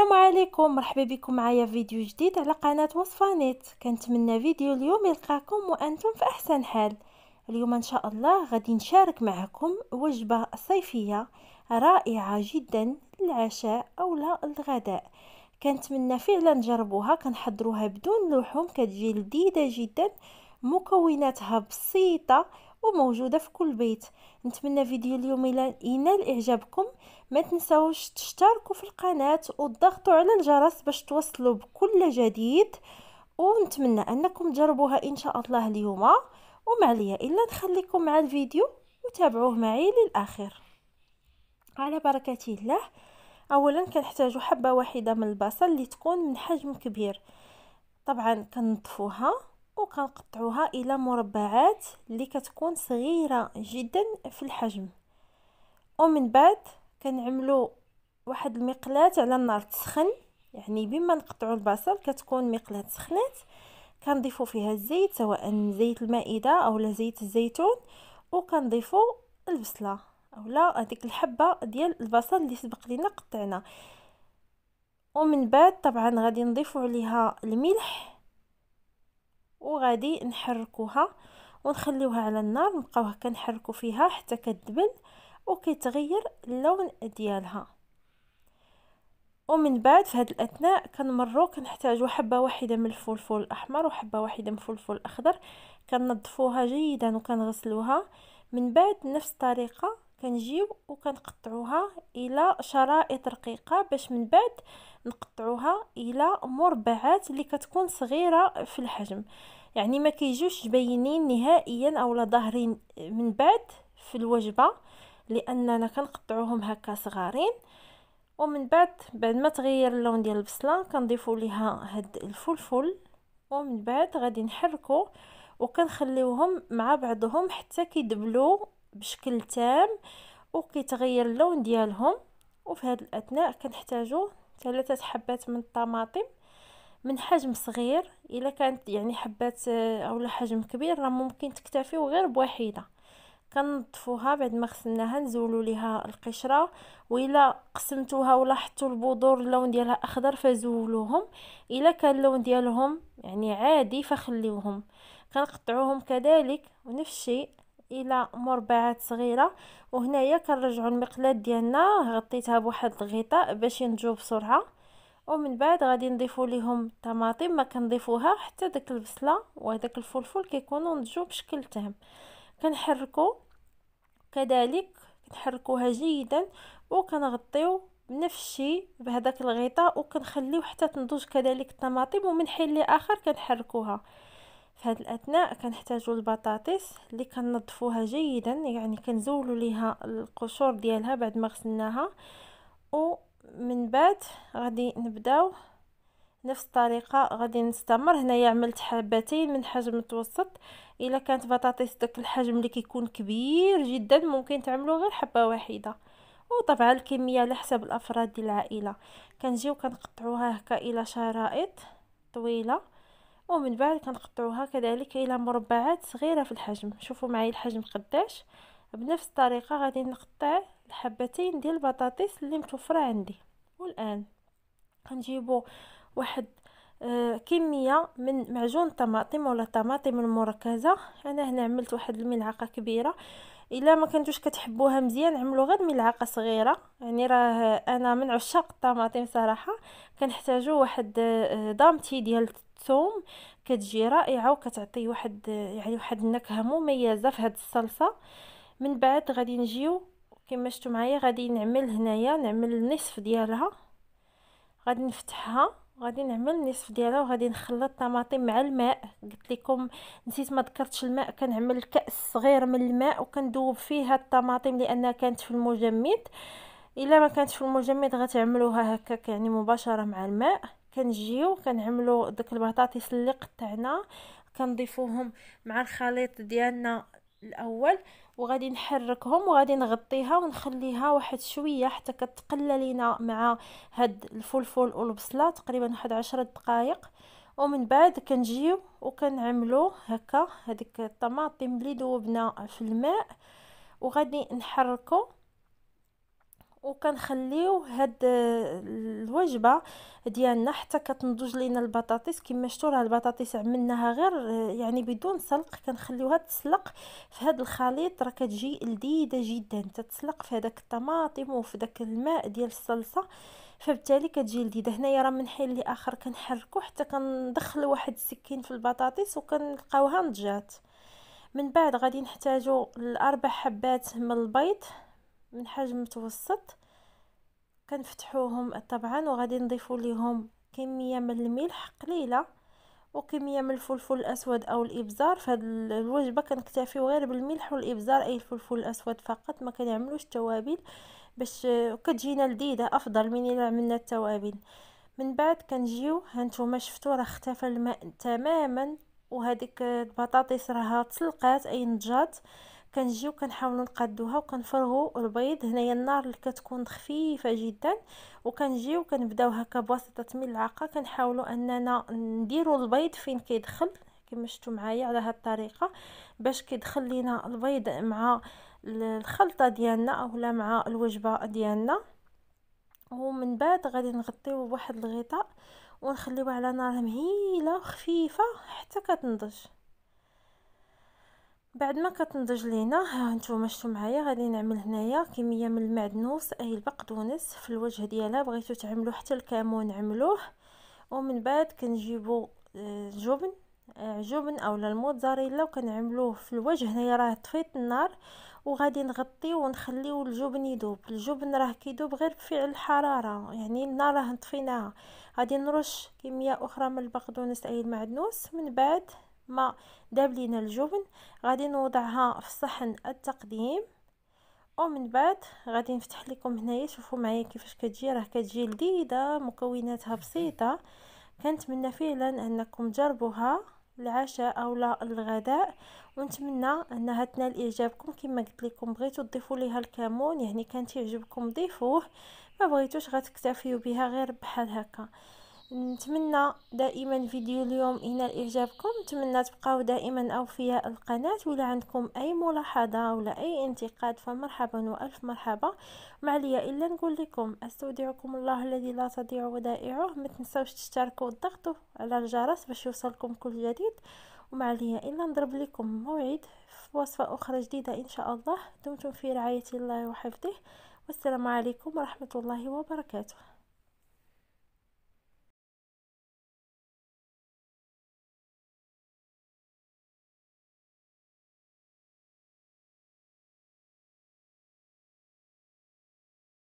السلام عليكم مرحبا بكم معايا فيديو جديد على قناة وصفة نت كنتمنى فيديو اليوم يلقاكم وانتم في احسن حال اليوم ان شاء الله غادي نشارك معكم وجبة صيفية رائعة جدا للعشاء او للغداء كنتمنى فعلا نجربوها كنحضروها بدون لحوم كتجي لذيذة جدا مكوناتها بسيطة وموجوده في كل بيت نتمنى فيديو اليوم ينال اعجابكم ما تنساوش تشتركوا في القناه وتضغطوا على الجرس باش توصلوا بكل جديد ونتمنى انكم تجربوها ان شاء الله اليوم وما عليا الا نخليكم مع الفيديو وتابعوه معي للاخر على بركه الله اولا كنحتاجو حبه واحده من البصل اللي تكون من حجم كبير طبعا كنطفوها وكنقطعوها الى مربعات اللي كتكون صغيره جدا في الحجم ومن بعد كنعملو واحد المقلاه على النار تسخن يعني بما نقطعو البصل كتكون مقلاه سخنات كنضيفو فيها الزيت سواء زيت المائده او لا زيت الزيتون وكنضيفوا البصله اولا هذيك الحبه ديال البصل اللي سبق لينا قطعنا ومن بعد طبعا غادي نضيفو عليها الملح وغادي نحركوها ونخليوها على النار نبقاوها كنحركو فيها حتى كتدبل وكيتغير اللون ديالها ومن بعد في هاد الاثناء كنمرو كنحتاجو حبه واحده من الفلفل الاحمر وحبه واحده من الفلفل الاخضر كنظفوها جيدا وكنغسلوها من بعد نفس الطريقه كنجيو وكنقطعوها الى شرائط رقيقه باش من بعد نقطعوها الى مربعات اللي كتكون صغيره في الحجم يعني ما كيجوش باينين نهائيا اولا ظاهرين من بعد في الوجبه لاننا كنقطعوهم هكا صغارين ومن بعد بعد ما تغير اللون ديال البصله كنضيفوا ليها هاد الفلفل ومن بعد غادي نحركو وكنخليوهم مع بعضهم حتى كيدبلو بشكل تام وكيتغير اللون ديالهم وفي هذه الاثناء كنحتاجو ثلاثه حبات من الطماطم من حجم صغير الا كانت يعني حبات آه، اولا حجم كبير راه ممكن تكتفيو غير بواحده كنضفوها بعد ما غسلناها نزولوا ليها القشره والا قسمتوها ولاحظتوا البذور اللون ديالها اخضر فزولوهم الا كان اللون ديالهم يعني عادي فخليوهم كنقطعوهم كذلك ونفس الشيء الى مربعات صغيره وهنايا كنرجعوا المقلاه ديالنا غطيتها بواحد الغطاء باش ينجو بسرعه ومن بعد غادي نضيفوا ليهم الطماطم ما كنضيفوها حتى داك البصله وهداك الفلفل كيكونوا نضجوا بشكل تام كنحركوا كذلك كنحركوها جيدا وكنغطيو بنفس الشيء بهذاك الغطاء وكنخليو حتى تنضج كذلك الطماطم ومن حين لاخر كنحركوها في هذه الاثناء كنحتاجوا البطاطس اللي كننظفوها جيدا يعني كنزولوا ليها القشور ديالها بعد ما غسلناها ومن بعد غادي نبداو نفس الطريقه غادي نستمر هنايا عملت حبتين من حجم متوسط الا كانت بطاطس داك الحجم اللي كيكون كبير جدا ممكن تعملوا غير حبه واحده وطبعا الكميه على حسب الافراد ديال العائله كنجيو كنقطعوها هكا الى شرائط طويله ومن بعد كنقطعوها كذلك الى مربعات صغيره في الحجم شوفوا معايا الحجم قداش بنفس الطريقه غادي نقطع الحبتين ديال البطاطس اللي متوفره عندي والان غنجيبو واحد آه، كميه من معجون الطماطم ولا الطماطم المركزه انا هنا عملت واحد الملعقه كبيره الا ما كنتوش كتحبوها مزيان عملوا غير ملعقه صغيره يعني راه انا من عشاق الطماطم صراحه كنحتاجو واحد آه، دامتي ديال الثوم كتجي رائعه وكتعطي واحد آه، يعني واحد النكهه مميزه في هذه الصلصه من بعد غادي نجيو كما شفتوا معايا غادي نعمل هنايا نعمل النصف ديالها غادي نفتحها غادي نعمل النصف ديالها وغادي نخلط الطماطم مع الماء قلت لكم نسيت ما ذكرتش الماء كنعمل كاس صغير من الماء وكندوب فيها الطماطم لانها كانت في المجمد الا ما كانت في المجمد غتعملوها هكاك يعني مباشره مع الماء كنجيو كنعملو داك البطاطس اللي قطعنا كنضيفوهم مع الخليط ديالنا الاول وغادي نحركهم وغادي نغطيها ونخليها واحد شويه حتى كتقلى لينا مع هاد الفلفل والبصله تقريبا واحد عشرة دقائق ومن بعد كنجيو وكنعملو هكا هذيك الطماطم اللي ذوبنا في الماء وغادي نحركو وكنخليو هاد الوجبه ديالنا حتى كتنضج لينا البطاطس كما شفتوا راه البطاطس عملناها غير يعني بدون سلق كنخليوها تسلق في هاد الخليط راه كتجي لذيذه جدا تتسلق في هذاك الطماطم وفي داك الماء ديال الصلصه فبالتالي كتجي لذيذه هنايا راه من حين لاخر كنحركو حتى كندخل واحد السكين في البطاطس وكنلقاوها نضجات من بعد غادي نحتاجو الاربع حبات من البيض من حجم متوسط كنفتحوهم طبعا وغادي نضيفوا ليهم كميه من الملح قليله وكميه من الفلفل الاسود او الابزار فهاد الوجبه كنكتفيو غير بالملح والابزار اي الفلفل الاسود فقط ما كنعملوش توابل باش كتجينا لذيذه افضل من الا عملنا التوابل من بعد كنجيو هانتوما شفتوا راه اختفى الماء تماما وهذيك البطاطس راها تسلقات اي نجات كنجيو كنحاولوا نقادوها وكنفرغوا البيض هنايا النار اللي كتكون خفيفه جدا وكنجيو كنبداو هكا بواسطه ملعقه كنحاولوا اننا نديروا البيض فين كيدخل كما شفتوا معايا على هذه الطريقه باش كيدخل لينا البيض مع الخلطه ديالنا اولا مع الوجبه ديالنا ومن بعد غادي نغطيو بواحد الغطاء ونخليوه على نار مهيله وخفيفه حتى كتنضج بعد ما كتنضج لينا ها نتوما شفتو معايا غادي نعمل هنايا كميه من المعدنوس اي البقدونس في الوجه ديالها بغيتو تعملوا حتى الكمون عملوه ومن بعد كنجيبو آه، جبن آه، جبن اولا الموتزاريلا وكنعملوه في الوجه هنايا راه طفيت النار وغادي نغطيه ونخليو الجبن يذوب الجبن راه كيذوب غير بفعل الحراره يعني النار راه طفيناها غادي نرش كميه اخرى من البقدونس اي المعدنوس من بعد ما دابلين الجبن غادي نوضعها في صحن التقديم ومن بعد غادي نفتح لكم هنايا شوفوا معايا كيفاش كتجي راه كتجي لذيذه مكوناتها بسيطه كنتمنى فعلا انكم تجربوها العشاء او لا الغداء ونتمنى انها تنال اعجابكم كما قلت لكم بغيتو تضيفوا ليها الكمون يعني كان تعجبكم ضيفوه ما بغيتوش غتكتفيوا بها غير بحال هكا نتمنى دائما فيديو اليوم هنا اعجابكم نتمنى تبقاو دائما اوفياء القناه ولا عندكم اي ملاحظه ولا اي انتقاد فمرحبا والف مرحبا ما عليا الا نقول لكم استودعكم الله الذي لا تضيع ودائعه ما تنساوش تشتركوا وتضغطوا على الجرس باش يوصلكم كل جديد وما عليا الا نضرب لكم موعد في وصفه اخرى جديده ان شاء الله دمتم في رعايه الله وحفظه والسلام عليكم ورحمه الله وبركاته